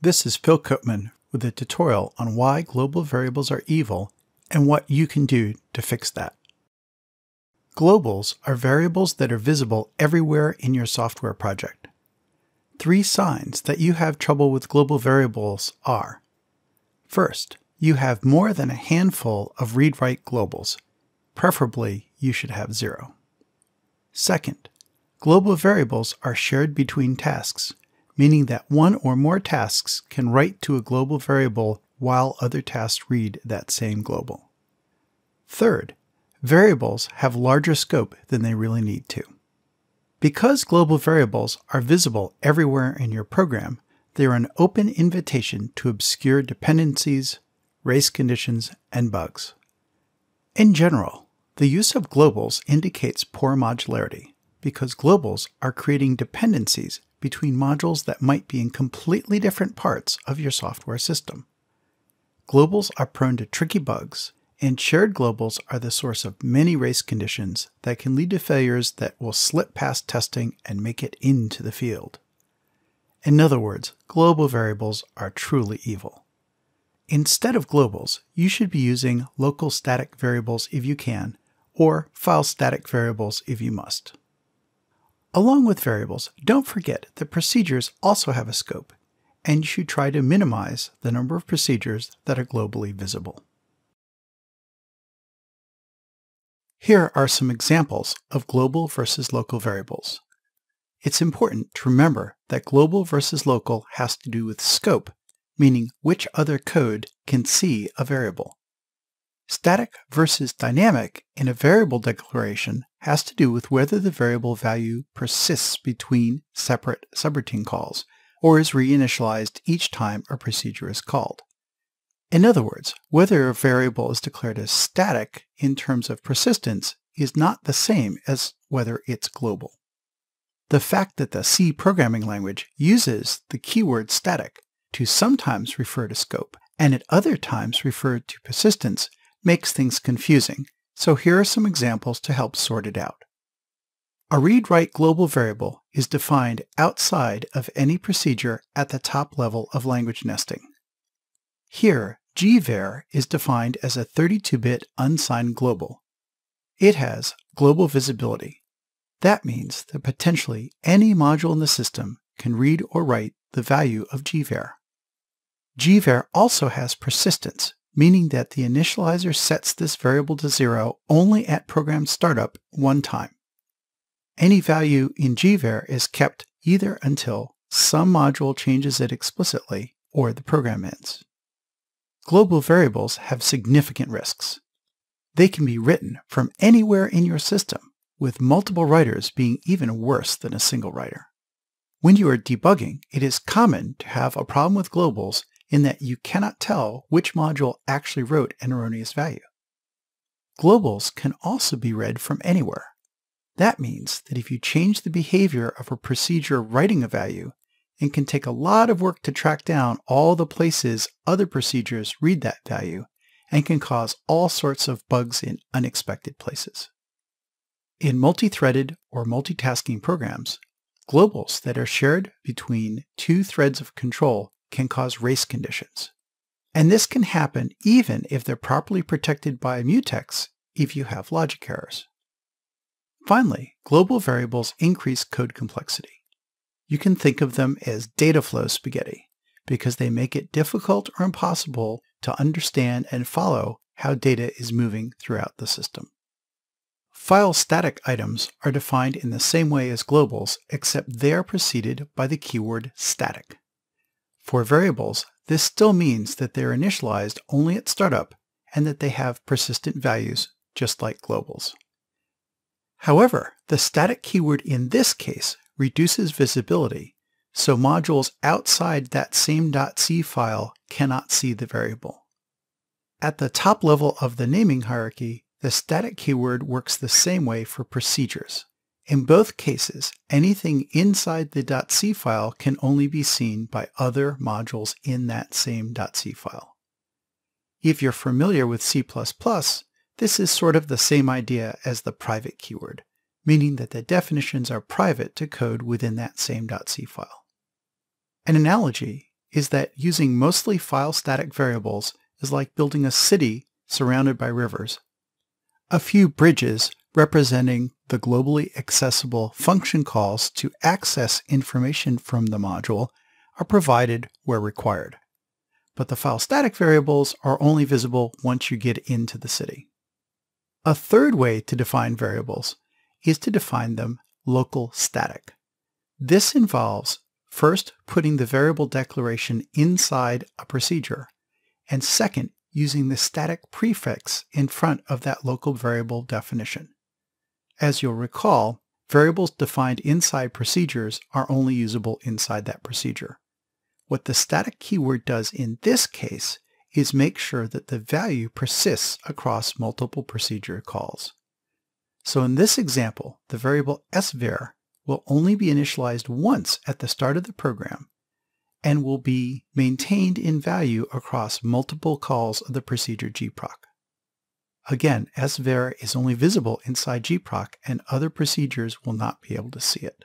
This is Phil Koopman with a tutorial on why global variables are evil and what you can do to fix that. Globals are variables that are visible everywhere in your software project. Three signs that you have trouble with global variables are First, you have more than a handful of read-write globals. Preferably, you should have zero. Second, global variables are shared between tasks – meaning that one or more tasks can write to a global variable while other tasks read that same global. Third, variables have larger scope than they really need to. Because global variables are visible everywhere in your program, they are an open invitation to obscure dependencies, race conditions, and bugs. In general, the use of globals indicates poor modularity because globals are creating dependencies between modules that might be in completely different parts of your software system. Globals are prone to tricky bugs, and shared globals are the source of many race conditions that can lead to failures that will slip past testing and make it into the field. In other words, global variables are truly evil. Instead of globals, you should be using local static variables if you can, or file static variables if you must. Along with variables, don't forget that procedures also have a scope, and you should try to minimize the number of procedures that are globally visible. Here are some examples of global versus local variables. It's important to remember that global versus local has to do with scope, meaning which other code can see a variable. Static versus dynamic in a variable declaration has to do with whether the variable value persists between separate subroutine calls, or is reinitialized each time a procedure is called. In other words, whether a variable is declared as static in terms of persistence is not the same as whether it's global. The fact that the C programming language uses the keyword static to sometimes refer to scope and at other times refer to persistence makes things confusing, so here are some examples to help sort it out. A read-write global variable is defined outside of any procedure at the top level of language nesting. Here, gvar is defined as a 32-bit unsigned global. It has global visibility. That means that potentially any module in the system can read or write the value of gvar. gvar also has persistence, meaning that the initializer sets this variable to zero only at program startup one time. Any value in gvar is kept either until some module changes it explicitly or the program ends. Global variables have significant risks. They can be written from anywhere in your system, with multiple writers being even worse than a single writer. When you are debugging, it is common to have a problem with globals in that you cannot tell which module actually wrote an erroneous value. Globals can also be read from anywhere. That means that if you change the behavior of a procedure writing a value, it can take a lot of work to track down all the places other procedures read that value and can cause all sorts of bugs in unexpected places. In multi-threaded or multitasking programs, globals that are shared between two threads of control can cause race conditions. And this can happen even if they're properly protected by a mutex if you have logic errors. Finally, global variables increase code complexity. You can think of them as data flow spaghetti because they make it difficult or impossible to understand and follow how data is moving throughout the system. File static items are defined in the same way as globals, except they are preceded by the keyword static. For variables, this still means that they're initialized only at startup and that they have persistent values just like globals. However, the static keyword in this case reduces visibility, so modules outside that same .c file cannot see the variable. At the top level of the naming hierarchy, the static keyword works the same way for procedures. In both cases, anything inside the .c file can only be seen by other modules in that same .c file. If you're familiar with C++, this is sort of the same idea as the private keyword, meaning that the definitions are private to code within that same .c file. An analogy is that using mostly file static variables is like building a city surrounded by rivers. A few bridges representing the globally accessible function calls to access information from the module are provided where required. But the file static variables are only visible once you get into the city. A third way to define variables is to define them local static. This involves first putting the variable declaration inside a procedure, and second using the static prefix in front of that local variable definition. As you'll recall, variables defined inside procedures are only usable inside that procedure. What the static keyword does in this case is make sure that the value persists across multiple procedure calls. So in this example, the variable svar will only be initialized once at the start of the program and will be maintained in value across multiple calls of the procedure gproc. Again, SVERA is only visible inside GPROC and other procedures will not be able to see it.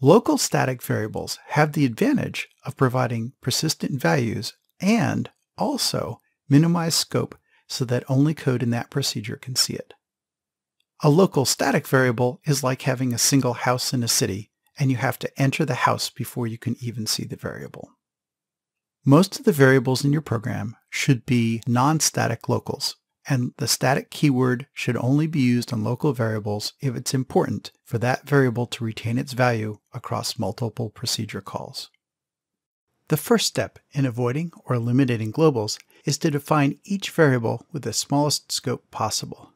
Local static variables have the advantage of providing persistent values and also minimize scope so that only code in that procedure can see it. A local static variable is like having a single house in a city and you have to enter the house before you can even see the variable. Most of the variables in your program should be non-static locals, and the static keyword should only be used on local variables if it's important for that variable to retain its value across multiple procedure calls. The first step in avoiding or eliminating globals is to define each variable with the smallest scope possible.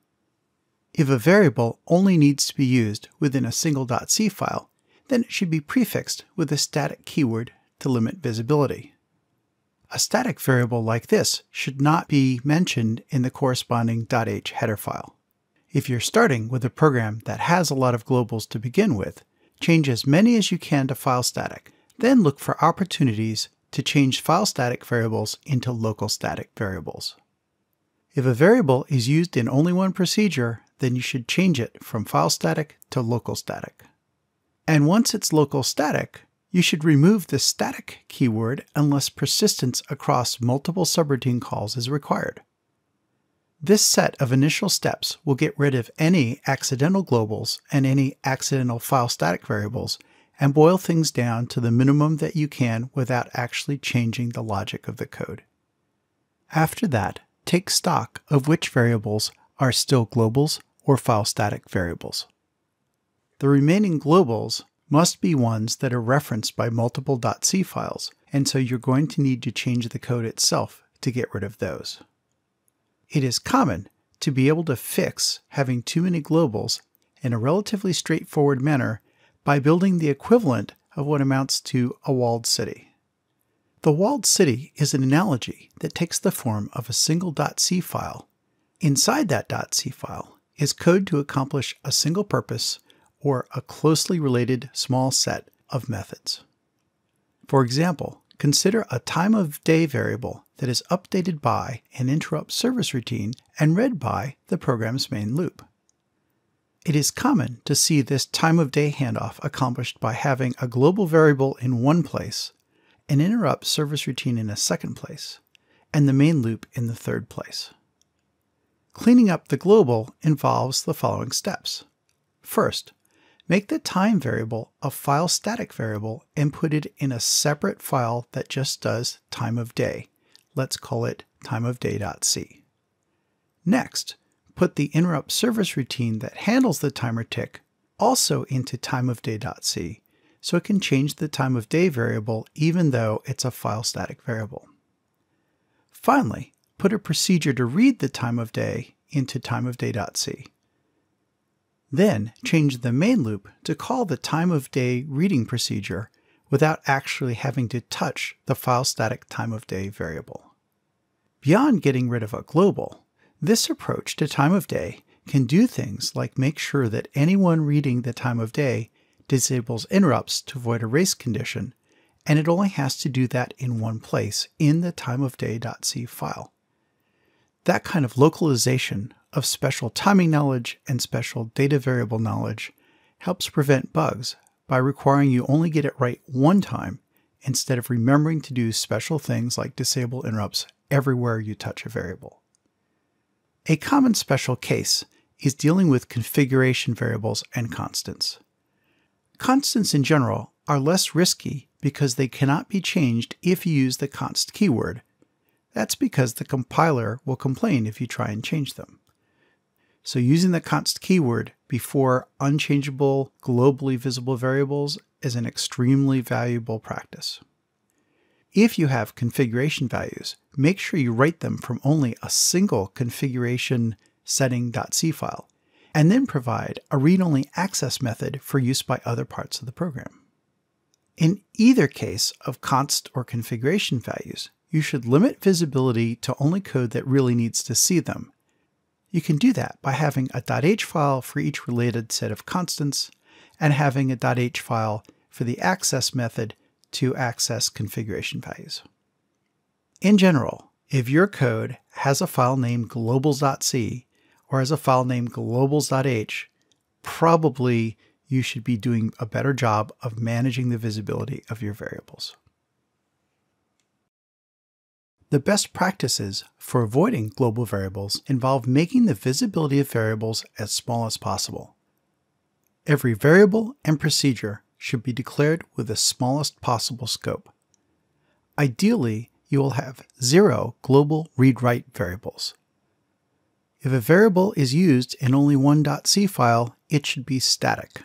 If a variable only needs to be used within a single .c file, then it should be prefixed with a static keyword to limit visibility. A static variable like this should not be mentioned in the corresponding .h header file. If you're starting with a program that has a lot of globals to begin with, change as many as you can to file static. Then look for opportunities to change file static variables into local static variables. If a variable is used in only one procedure, then you should change it from file static to local static. And once it's local static, you should remove the static keyword unless persistence across multiple subroutine calls is required. This set of initial steps will get rid of any accidental globals and any accidental file static variables and boil things down to the minimum that you can without actually changing the logic of the code. After that, take stock of which variables are still globals or file static variables. The remaining globals must be ones that are referenced by multiple .c files, and so you're going to need to change the code itself to get rid of those. It is common to be able to fix having too many globals in a relatively straightforward manner by building the equivalent of what amounts to a walled city. The walled city is an analogy that takes the form of a single .c file. Inside that .c file is code to accomplish a single purpose or a closely related small set of methods. For example, consider a time of day variable that is updated by an interrupt service routine and read by the program's main loop. It is common to see this time of day handoff accomplished by having a global variable in one place, an interrupt service routine in a second place, and the main loop in the third place. Cleaning up the global involves the following steps. First, Make the time variable a file static variable and put it in a separate file that just does time of day. Let's call it timeofday.c. Next, put the interrupt service routine that handles the timer tick also into timeofday.c so it can change the time of day variable even though it's a file static variable. Finally, put a procedure to read the time of day into timeofday.c. Then change the main loop to call the time of day reading procedure without actually having to touch the file static time of day variable. Beyond getting rid of a global, this approach to time of day can do things like make sure that anyone reading the time of day disables interrupts to avoid a race condition, and it only has to do that in one place in the timeofday.c file. That kind of localization of special timing knowledge and special data variable knowledge helps prevent bugs by requiring you only get it right one time instead of remembering to do special things like disable interrupts everywhere you touch a variable. A common special case is dealing with configuration variables and constants. Constants in general are less risky because they cannot be changed if you use the const keyword. That's because the compiler will complain if you try and change them. So using the const keyword before unchangeable globally visible variables is an extremely valuable practice. If you have configuration values, make sure you write them from only a single configuration setting.c file, and then provide a read-only access method for use by other parts of the program. In either case of const or configuration values, you should limit visibility to only code that really needs to see them you can do that by having a .h file for each related set of constants and having a .h file for the access method to access configuration values. In general, if your code has a file named globals.c or has a file named globals.h, probably you should be doing a better job of managing the visibility of your variables. The best practices for avoiding global variables involve making the visibility of variables as small as possible. Every variable and procedure should be declared with the smallest possible scope. Ideally, you will have zero global read-write variables. If a variable is used in only one .c file, it should be static.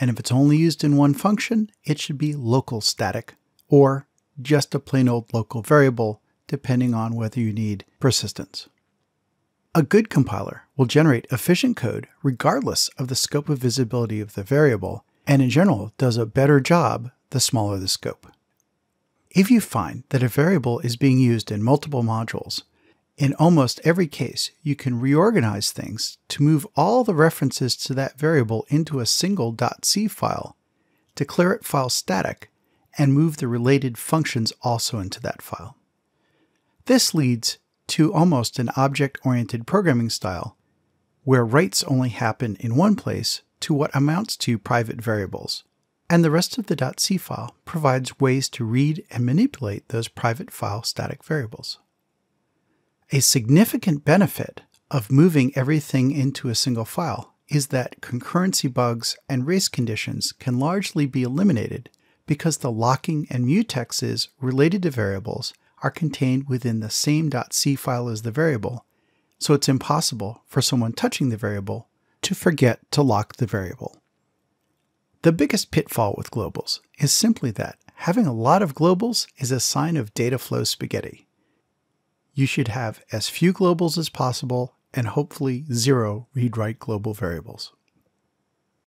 And if it's only used in one function, it should be local static, or just a plain old local variable depending on whether you need persistence. A good compiler will generate efficient code regardless of the scope of visibility of the variable, and in general does a better job the smaller the scope. If you find that a variable is being used in multiple modules, in almost every case, you can reorganize things to move all the references to that variable into a single .c file, declare it file static, and move the related functions also into that file. This leads to almost an object oriented programming style, where writes only happen in one place to what amounts to private variables. And the rest of the .c file provides ways to read and manipulate those private file static variables. A significant benefit of moving everything into a single file is that concurrency bugs and race conditions can largely be eliminated because the locking and mutexes related to variables are contained within the same .c file as the variable, so it's impossible for someone touching the variable to forget to lock the variable. The biggest pitfall with globals is simply that having a lot of globals is a sign of data flow spaghetti. You should have as few globals as possible and hopefully zero read-write global variables.